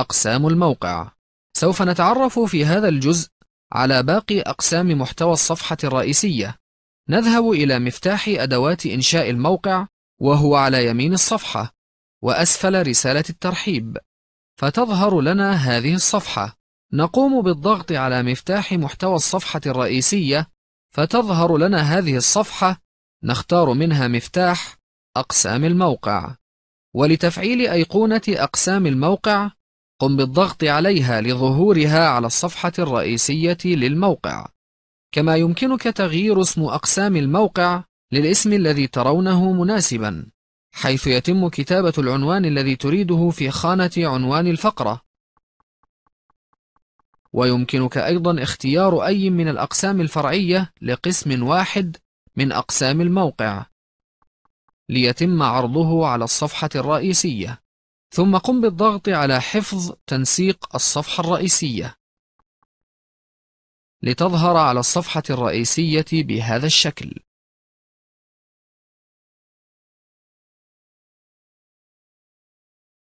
أقسام الموقع سوف نتعرف في هذا الجزء على باقي أقسام محتوى الصفحة الرئيسية نذهب إلى مفتاح أدوات إنشاء الموقع وهو على يمين الصفحة وأسفل رسالة الترحيب فتظهر لنا هذه الصفحة نقوم بالضغط على مفتاح محتوى الصفحة الرئيسية فتظهر لنا هذه الصفحة نختار منها مفتاح أقسام الموقع ولتفعيل أيقونة أقسام الموقع قم بالضغط عليها لظهورها على الصفحة الرئيسية للموقع كما يمكنك تغيير اسم أقسام الموقع للاسم الذي ترونه مناسبا حيث يتم كتابة العنوان الذي تريده في خانة عنوان الفقرة ويمكنك أيضا اختيار أي من الأقسام الفرعية لقسم واحد من أقسام الموقع ليتم عرضه على الصفحة الرئيسية ثم قم بالضغط على حفظ تنسيق الصفحة الرئيسية لتظهر على الصفحة الرئيسية بهذا الشكل